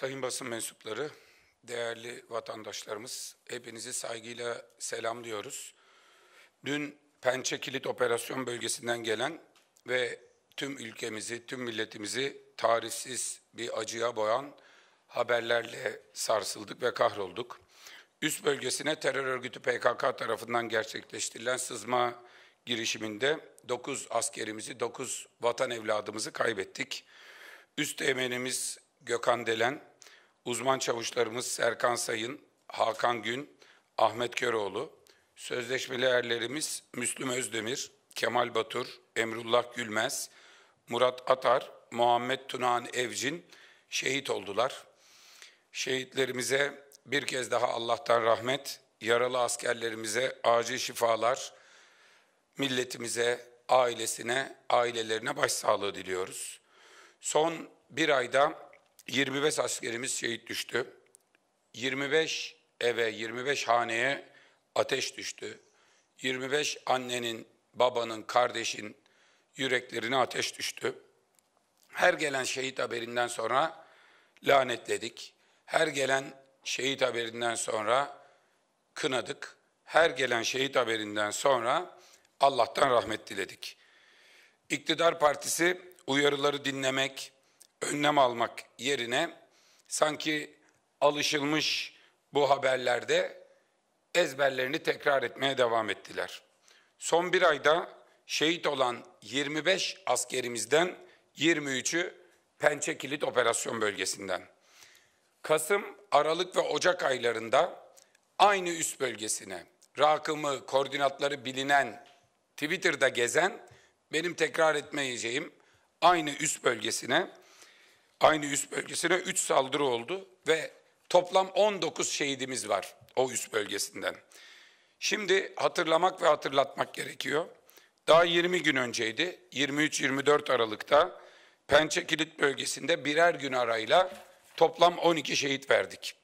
Sayın basın mensupları, değerli vatandaşlarımız, hepinizi saygıyla selamlıyoruz. Dün Pençe Kilit Operasyon Bölgesi'nden gelen ve tüm ülkemizi, tüm milletimizi tarihsiz bir acıya boyan haberlerle sarsıldık ve kahrolduk. Üst bölgesine terör örgütü PKK tarafından gerçekleştirilen sızma girişiminde 9 askerimizi, 9 vatan evladımızı kaybettik. Üst emenimiz Gökhan Delen, Uzman çavuşlarımız Serkan Sayın, Hakan Gün, Ahmet Köroğlu, sözleşmeli erlerimiz Müslüm Özdemir, Kemal Batur, Emrullah Gülmez, Murat Atar, Muhammed Tunahan Evcin şehit oldular. Şehitlerimize bir kez daha Allah'tan rahmet, yaralı askerlerimize acil şifalar, milletimize, ailesine, ailelerine başsağlığı diliyoruz. Son bir ayda 25 askerimiz şehit düştü. 25 eve, 25 haneye ateş düştü. 25 annenin, babanın, kardeşin yüreklerine ateş düştü. Her gelen şehit haberinden sonra lanetledik. Her gelen şehit haberinden sonra kınadık. Her gelen şehit haberinden sonra Allah'tan rahmet diledik. İktidar partisi uyarıları dinlemek, önlem almak yerine sanki alışılmış bu haberlerde ezberlerini tekrar etmeye devam ettiler. Son bir ayda şehit olan 25 askerimizden 23'ü Pençe Kilit Operasyon Bölgesi'nden. Kasım, Aralık ve Ocak aylarında aynı üst bölgesine rakımı, koordinatları bilinen, Twitter'da gezen, benim tekrar etmeyeceğim aynı üst bölgesine aynı üst bölgesine 3 saldırı oldu ve toplam 19 şehidimiz var o üst bölgesinden. Şimdi hatırlamak ve hatırlatmak gerekiyor. Daha 20 gün önceydi, 23-24 Aralık'ta Pençe Kilit bölgesinde birer gün arayla toplam 12 şehit verdik.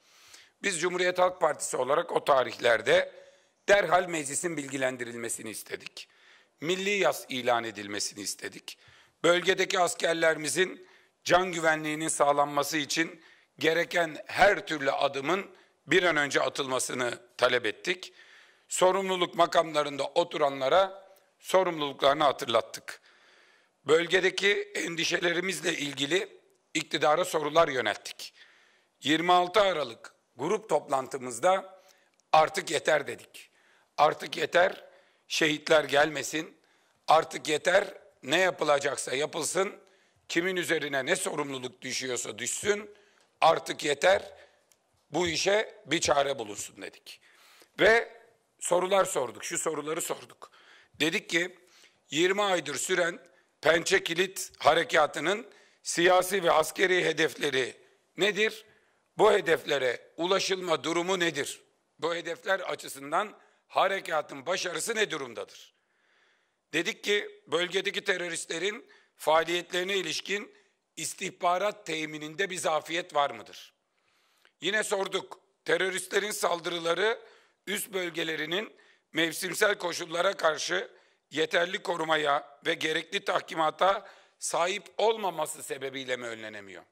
Biz Cumhuriyet Halk Partisi olarak o tarihlerde derhal meclisin bilgilendirilmesini istedik. Milli yas ilan edilmesini istedik. Bölgedeki askerlerimizin can güvenliğinin sağlanması için gereken her türlü adımın bir an önce atılmasını talep ettik. Sorumluluk makamlarında oturanlara sorumluluklarını hatırlattık. Bölgedeki endişelerimizle ilgili iktidara sorular yönelttik. 26 Aralık grup toplantımızda artık yeter dedik. Artık yeter şehitler gelmesin. Artık yeter ne yapılacaksa yapılsın Kimin üzerine ne sorumluluk düşüyorsa düşsün artık yeter bu işe bir çare bulunsun dedik. Ve sorular sorduk, şu soruları sorduk. Dedik ki 20 aydır süren pençe kilit harekatının siyasi ve askeri hedefleri nedir? Bu hedeflere ulaşılma durumu nedir? Bu hedefler açısından harekatın başarısı ne durumdadır? Dedik ki bölgedeki teröristlerin faaliyetlerine ilişkin istihbarat temininde bir zafiyet var mıdır? Yine sorduk. Teröristlerin saldırıları üst bölgelerinin mevsimsel koşullara karşı yeterli korumaya ve gerekli tahkimata sahip olmaması sebebiyle mi önlenemiyor?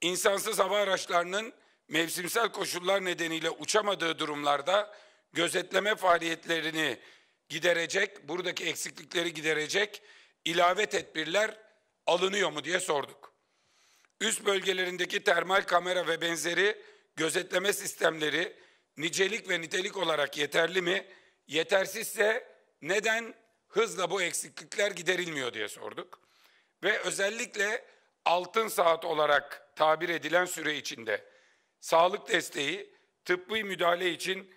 İnsansız hava araçlarının mevsimsel koşullar nedeniyle uçamadığı durumlarda gözetleme faaliyetlerini giderecek, buradaki eksiklikleri giderecek ilave tedbirler alınıyor mu diye sorduk. Üst bölgelerindeki termal kamera ve benzeri gözetleme sistemleri nicelik ve nitelik olarak yeterli mi? Yetersizse neden hızla bu eksiklikler giderilmiyor diye sorduk. Ve özellikle altın saat olarak tabir edilen süre içinde sağlık desteği, tıbbi müdahale için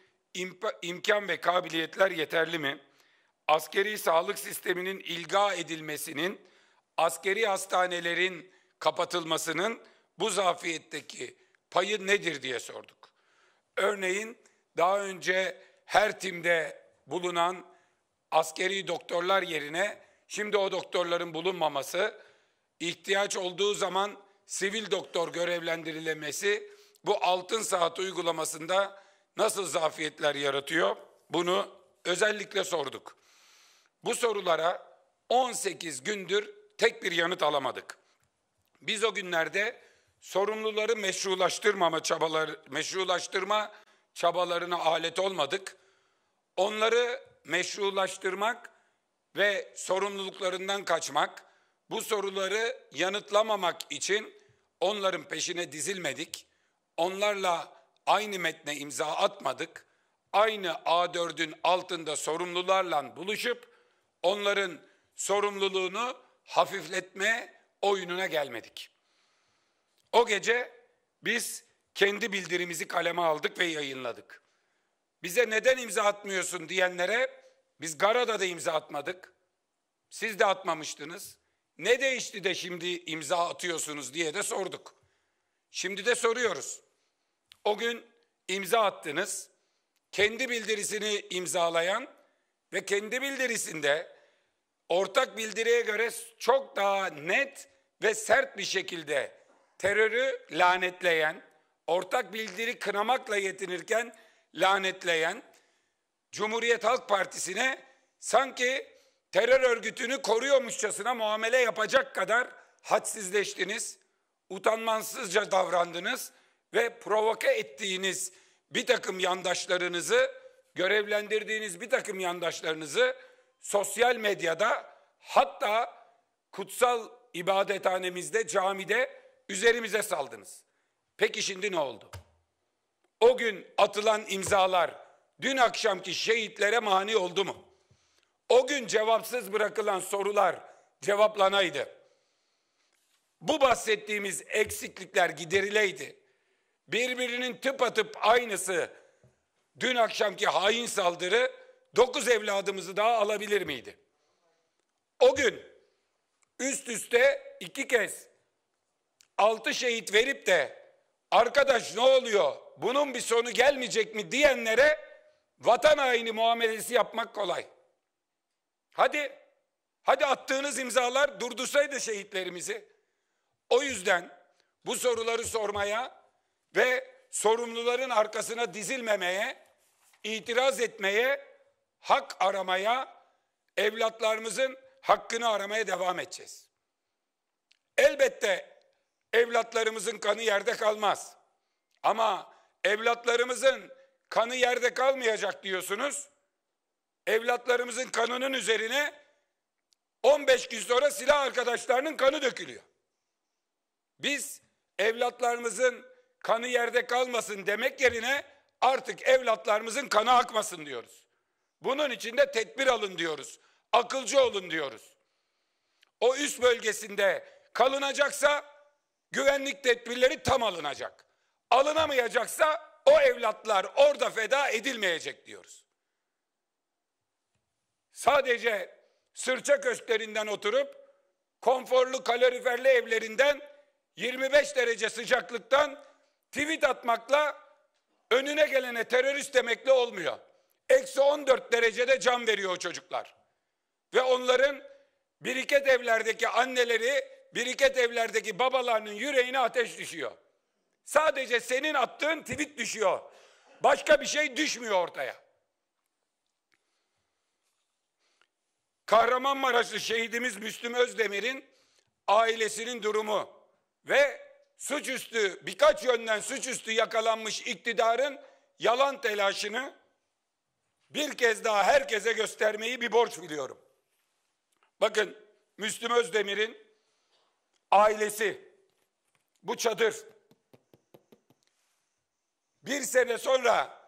imkan ve kabiliyetler yeterli mi? askeri sağlık sisteminin ilga edilmesinin, askeri hastanelerin kapatılmasının bu zafiyetteki payı nedir diye sorduk. Örneğin daha önce her timde bulunan askeri doktorlar yerine şimdi o doktorların bulunmaması, ihtiyaç olduğu zaman sivil doktor görevlendirilemesi bu altın saat uygulamasında nasıl zafiyetler yaratıyor? Bunu özellikle sorduk. Bu sorulara 18 gündür tek bir yanıt alamadık. Biz o günlerde sorumluları meşrulaştırmama çabaları meşrulaştırma çabalarına alet olmadık. Onları meşrulaştırmak ve sorumluluklarından kaçmak, bu soruları yanıtlamamak için onların peşine dizilmedik. Onlarla aynı metne imza atmadık. Aynı A4'ün altında sorumlularla buluşup onların sorumluluğunu hafifletme oyununa gelmedik. O gece biz kendi bildirimizi kaleme aldık ve yayınladık. Bize neden imza atmıyorsun diyenlere biz Gara'da da imza atmadık. Siz de atmamıştınız. Ne değişti de şimdi imza atıyorsunuz diye de sorduk. Şimdi de soruyoruz. O gün imza attınız. Kendi bildirisini imzalayan ve kendi bildirisinde ortak bildiriye göre çok daha net ve sert bir şekilde terörü lanetleyen, ortak bildiri kınamakla yetinirken lanetleyen Cumhuriyet Halk Partisi'ne sanki terör örgütünü koruyormuşçasına muamele yapacak kadar hadsizleştiniz, utanmansızca davrandınız ve provoke ettiğiniz bir takım yandaşlarınızı görevlendirdiğiniz bir takım yandaşlarınızı sosyal medyada hatta kutsal ibadethanemizde, camide üzerimize saldınız. Peki şimdi ne oldu? O gün atılan imzalar dün akşamki şehitlere mani oldu mu? O gün cevapsız bırakılan sorular cevaplanaydı. Bu bahsettiğimiz eksiklikler giderileydi. Birbirinin tıpatıp aynısı dün akşamki hain saldırı dokuz evladımızı daha alabilir miydi? O gün üst üste iki kez altı şehit verip de arkadaş ne oluyor bunun bir sonu gelmeyecek mi diyenlere vatan haini muamelesi yapmak kolay. Hadi hadi attığınız imzalar durdursaydı şehitlerimizi. O yüzden bu soruları sormaya ve sorumluların arkasına dizilmemeye itiraz etmeye, hak aramaya, evlatlarımızın hakkını aramaya devam edeceğiz. Elbette evlatlarımızın kanı yerde kalmaz. Ama evlatlarımızın kanı yerde kalmayacak diyorsunuz. Evlatlarımızın kanının üzerine 15 gün sonra silah arkadaşlarının kanı dökülüyor. Biz evlatlarımızın kanı yerde kalmasın demek yerine artık evlatlarımızın kanı akmasın diyoruz. Bunun için de tedbir alın diyoruz. Akılcı olun diyoruz. O üst bölgesinde kalınacaksa güvenlik tedbirleri tam alınacak. Alınamayacaksa o evlatlar orada feda edilmeyecek diyoruz. Sadece sırça köşklerinden oturup konforlu kaloriferli evlerinden 25 derece sıcaklıktan tweet atmakla önüne gelene terörist demekle olmuyor. Eksi 14 derecede can veriyor o çocuklar. Ve onların biriket evlerdeki anneleri, biriket evlerdeki babalarının yüreğine ateş düşüyor. Sadece senin attığın tweet düşüyor. Başka bir şey düşmüyor ortaya. Kahramanmaraşlı şehidimiz Müslüm Özdemir'in ailesinin durumu ve suçüstü birkaç yönden suçüstü yakalanmış iktidarın yalan telaşını bir kez daha herkese göstermeyi bir borç biliyorum. Bakın Müslüm Özdemir'in ailesi bu çadır bir sene sonra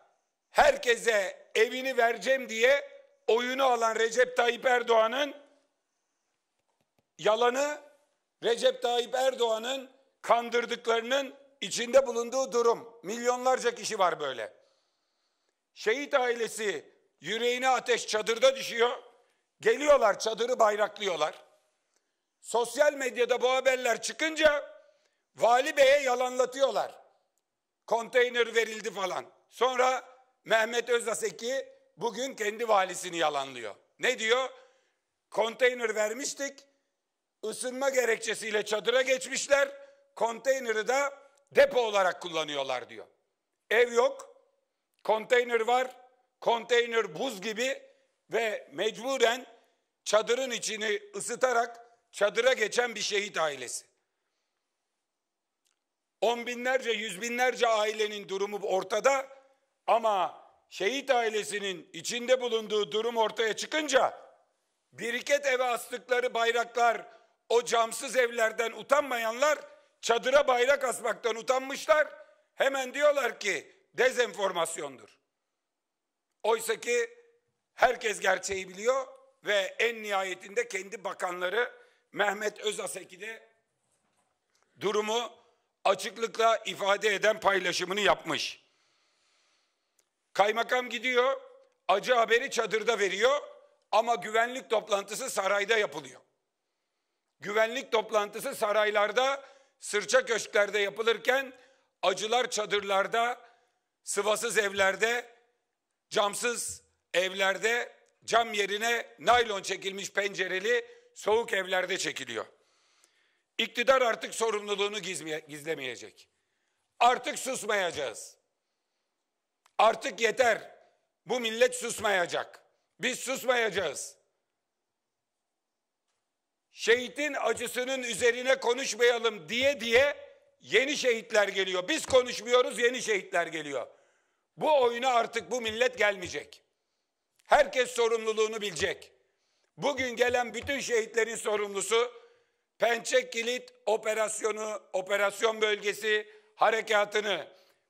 herkese evini vereceğim diye oyunu alan Recep Tayyip Erdoğan'ın yalanı Recep Tayyip Erdoğan'ın kandırdıklarının içinde bulunduğu durum. Milyonlarca kişi var böyle. Şehit ailesi yüreğine ateş çadırda düşüyor. Geliyorlar çadırı bayraklıyorlar. Sosyal medyada bu haberler çıkınca vali beye yalanlatıyorlar. Konteyner verildi falan. Sonra Mehmet Özaseki bugün kendi valisini yalanlıyor. Ne diyor? Konteyner vermiştik. Isınma gerekçesiyle çadıra geçmişler konteyneri de depo olarak kullanıyorlar diyor. Ev yok, konteyner var, konteyner buz gibi ve mecburen çadırın içini ısıtarak çadıra geçen bir şehit ailesi. On binlerce, yüz binlerce ailenin durumu ortada ama şehit ailesinin içinde bulunduğu durum ortaya çıkınca biriket eve astıkları bayraklar, o camsız evlerden utanmayanlar çadıra bayrak asmaktan utanmışlar. Hemen diyorlar ki dezenformasyondur. Oysa ki herkes gerçeği biliyor ve en nihayetinde kendi bakanları Mehmet Özaseki de durumu açıklıkla ifade eden paylaşımını yapmış. Kaymakam gidiyor, acı haberi çadırda veriyor ama güvenlik toplantısı sarayda yapılıyor. Güvenlik toplantısı saraylarda sırça köşklerde yapılırken acılar çadırlarda, sıvasız evlerde, camsız evlerde, cam yerine naylon çekilmiş pencereli soğuk evlerde çekiliyor. İktidar artık sorumluluğunu gizlemeyecek. Artık susmayacağız. Artık yeter. Bu millet susmayacak. Biz susmayacağız şehitin acısının üzerine konuşmayalım diye diye yeni şehitler geliyor. Biz konuşmuyoruz yeni şehitler geliyor. Bu oyuna artık bu millet gelmeyecek. Herkes sorumluluğunu bilecek. Bugün gelen bütün şehitlerin sorumlusu Pençe Kilit operasyonu, operasyon bölgesi harekatını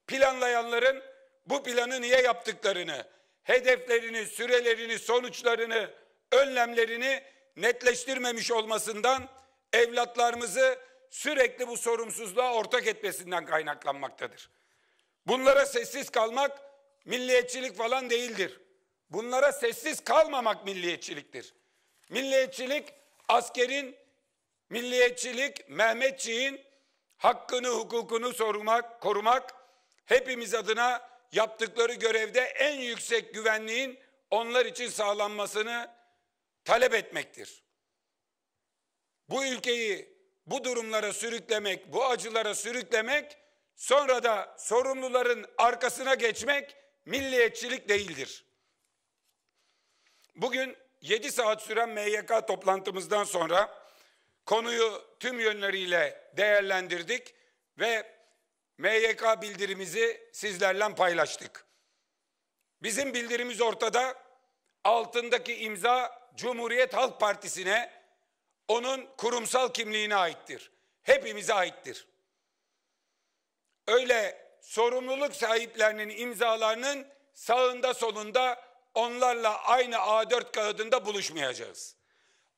planlayanların bu planı niye yaptıklarını, hedeflerini, sürelerini, sonuçlarını, önlemlerini netleştirmemiş olmasından evlatlarımızı sürekli bu sorumsuzluğa ortak etmesinden kaynaklanmaktadır. Bunlara sessiz kalmak milliyetçilik falan değildir. Bunlara sessiz kalmamak milliyetçiliktir. Milliyetçilik askerin, milliyetçilik Mehmetçiğin hakkını, hukukunu sormak, korumak, hepimiz adına yaptıkları görevde en yüksek güvenliğin onlar için sağlanmasını talep etmektir. Bu ülkeyi bu durumlara sürüklemek, bu acılara sürüklemek, sonra da sorumluların arkasına geçmek milliyetçilik değildir. Bugün 7 saat süren MYK toplantımızdan sonra konuyu tüm yönleriyle değerlendirdik ve MYK bildirimizi sizlerle paylaştık. Bizim bildirimiz ortada. Altındaki imza Cumhuriyet Halk Partisi'ne onun kurumsal kimliğine aittir. Hepimize aittir. Öyle sorumluluk sahiplerinin imzalarının sağında solunda onlarla aynı A4 kağıdında buluşmayacağız.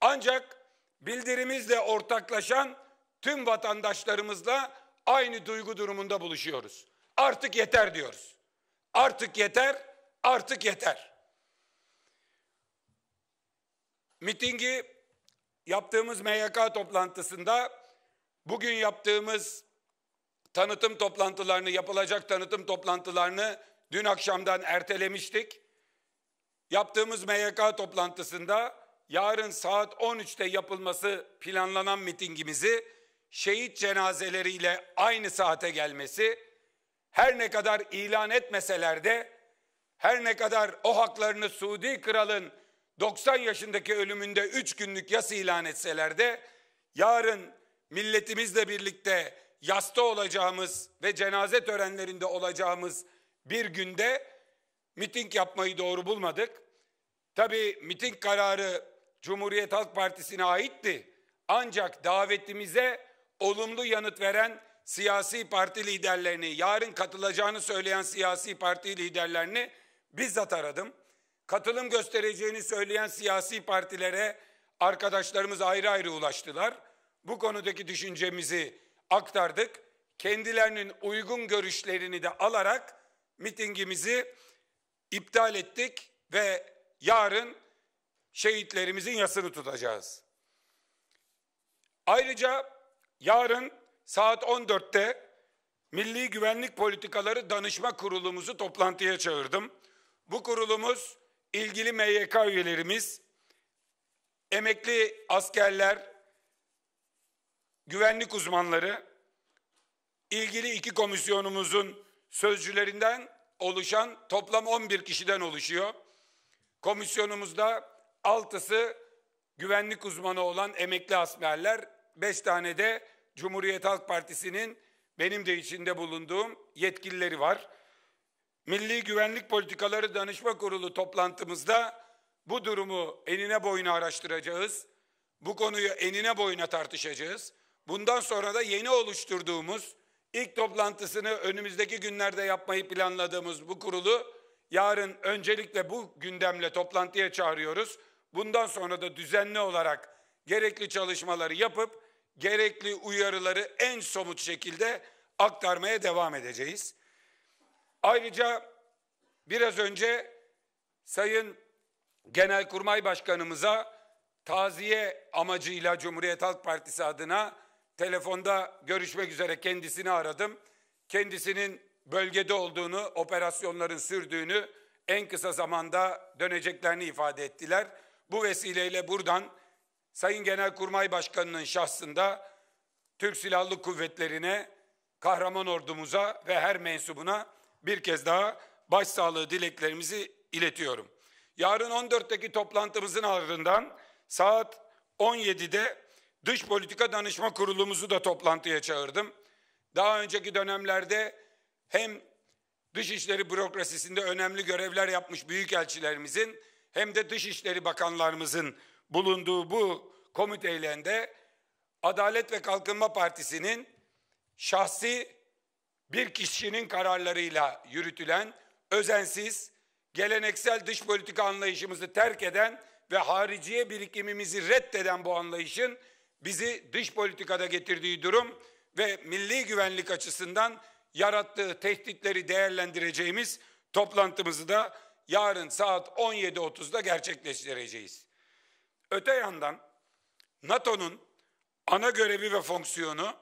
Ancak bildirimizle ortaklaşan tüm vatandaşlarımızla aynı duygu durumunda buluşuyoruz. Artık yeter diyoruz. Artık yeter, artık yeter. Mitingi yaptığımız MYK toplantısında bugün yaptığımız tanıtım toplantılarını, yapılacak tanıtım toplantılarını dün akşamdan ertelemiştik. Yaptığımız MYK toplantısında yarın saat 13'te yapılması planlanan mitingimizi şehit cenazeleriyle aynı saate gelmesi, her ne kadar ilan etmeseler de, her ne kadar o haklarını Suudi Kral'ın 90 yaşındaki ölümünde 3 günlük yas ilan etseler de yarın milletimizle birlikte yasta olacağımız ve cenaze törenlerinde olacağımız bir günde miting yapmayı doğru bulmadık. Tabii miting kararı Cumhuriyet Halk Partisi'ne aitti. Ancak davetimize olumlu yanıt veren siyasi parti liderlerini, yarın katılacağını söyleyen siyasi parti liderlerini bizzat aradım katılım göstereceğini söyleyen siyasi partilere arkadaşlarımız ayrı ayrı ulaştılar. Bu konudaki düşüncemizi aktardık. Kendilerinin uygun görüşlerini de alarak mitingimizi iptal ettik ve yarın şehitlerimizin yasını tutacağız. Ayrıca yarın saat 14'te Milli Güvenlik Politikaları Danışma Kurulumuzu toplantıya çağırdım. Bu kurulumuz ilgili MYK üyelerimiz, emekli askerler, güvenlik uzmanları, ilgili iki komisyonumuzun sözcülerinden oluşan toplam 11 kişiden oluşuyor. Komisyonumuzda altısı güvenlik uzmanı olan emekli askerler, beş tane de Cumhuriyet Halk Partisi'nin benim de içinde bulunduğum yetkilileri var. Milli Güvenlik Politikaları Danışma Kurulu toplantımızda bu durumu enine boyuna araştıracağız. Bu konuyu enine boyuna tartışacağız. Bundan sonra da yeni oluşturduğumuz ilk toplantısını önümüzdeki günlerde yapmayı planladığımız bu kurulu yarın öncelikle bu gündemle toplantıya çağırıyoruz. Bundan sonra da düzenli olarak gerekli çalışmaları yapıp gerekli uyarıları en somut şekilde aktarmaya devam edeceğiz. Ayrıca biraz önce Sayın Genelkurmay Başkanımıza taziye amacıyla Cumhuriyet Halk Partisi adına telefonda görüşmek üzere kendisini aradım. Kendisinin bölgede olduğunu, operasyonların sürdüğünü, en kısa zamanda döneceklerini ifade ettiler. Bu vesileyle buradan Sayın Genelkurmay Başkanı'nın şahsında Türk Silahlı Kuvvetleri'ne, kahraman ordumuza ve her mensubuna bir kez daha başsağlığı dileklerimizi iletiyorum. Yarın 14'teki toplantımızın ardından saat 17'de Dış Politika Danışma Kurulumuzu da toplantıya çağırdım. Daha önceki dönemlerde hem Dışişleri bürokrasisinde önemli görevler yapmış büyükelçilerimizin hem de Dışişleri Bakanlarımızın bulunduğu bu komiteyle de Adalet ve Kalkınma Partisi'nin şahsi bir kişinin kararlarıyla yürütülen, özensiz, geleneksel dış politika anlayışımızı terk eden ve hariciye birikimimizi reddeden bu anlayışın bizi dış politikada getirdiği durum ve milli güvenlik açısından yarattığı tehditleri değerlendireceğimiz toplantımızı da yarın saat 17.30'da gerçekleştireceğiz. Öte yandan NATO'nun ana görevi ve fonksiyonu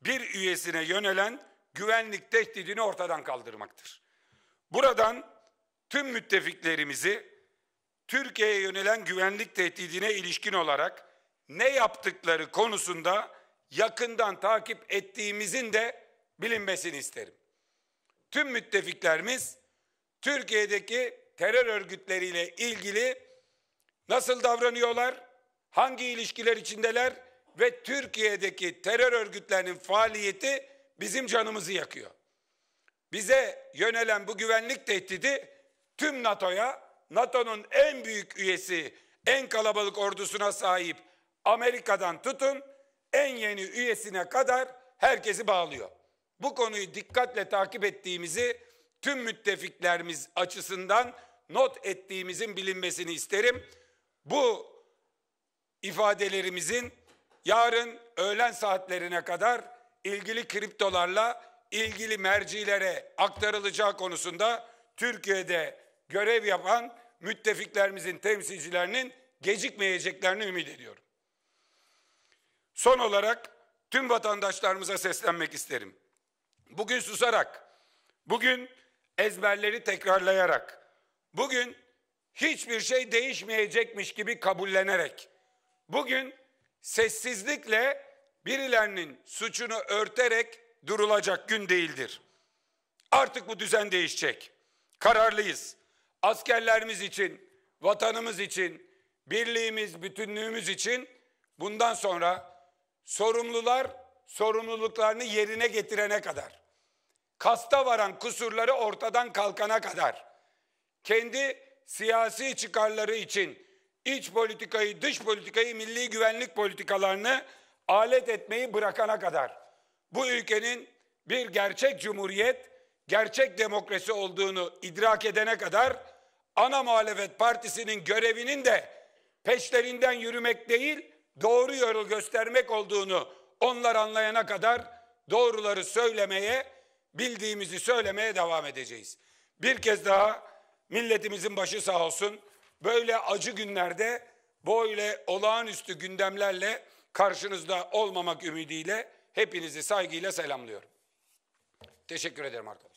bir üyesine yönelen güvenlik tehdidini ortadan kaldırmaktır. Buradan tüm müttefiklerimizi Türkiye'ye yönelen güvenlik tehdidine ilişkin olarak ne yaptıkları konusunda yakından takip ettiğimizin de bilinmesini isterim. Tüm müttefiklerimiz Türkiye'deki terör örgütleriyle ilgili nasıl davranıyorlar, hangi ilişkiler içindeler ve Türkiye'deki terör örgütlerinin faaliyeti bizim canımızı yakıyor. Bize yönelen bu güvenlik tehdidi tüm NATO'ya, NATO'nun en büyük üyesi, en kalabalık ordusuna sahip Amerika'dan tutun, en yeni üyesine kadar herkesi bağlıyor. Bu konuyu dikkatle takip ettiğimizi tüm müttefiklerimiz açısından not ettiğimizin bilinmesini isterim. Bu ifadelerimizin yarın öğlen saatlerine kadar ilgili kriptolarla ilgili mercilere aktarılacağı konusunda Türkiye'de görev yapan müttefiklerimizin temsilcilerinin gecikmeyeceklerini ümit ediyorum. Son olarak tüm vatandaşlarımıza seslenmek isterim. Bugün susarak, bugün ezberleri tekrarlayarak, bugün hiçbir şey değişmeyecekmiş gibi kabullenerek, bugün sessizlikle birilerinin suçunu örterek durulacak gün değildir. Artık bu düzen değişecek. Kararlıyız. Askerlerimiz için, vatanımız için, birliğimiz, bütünlüğümüz için bundan sonra sorumlular sorumluluklarını yerine getirene kadar, kasta varan kusurları ortadan kalkana kadar, kendi siyasi çıkarları için iç politikayı, dış politikayı, milli güvenlik politikalarını alet etmeyi bırakana kadar bu ülkenin bir gerçek cumhuriyet, gerçek demokrasi olduğunu idrak edene kadar ana muhalefet partisinin görevinin de peşlerinden yürümek değil, doğru yolu göstermek olduğunu onlar anlayana kadar doğruları söylemeye, bildiğimizi söylemeye devam edeceğiz. Bir kez daha milletimizin başı sağ olsun. Böyle acı günlerde, böyle olağanüstü gündemlerle karşınızda olmamak ümidiyle hepinizi saygıyla selamlıyorum. Teşekkür ederim arkadaşlar.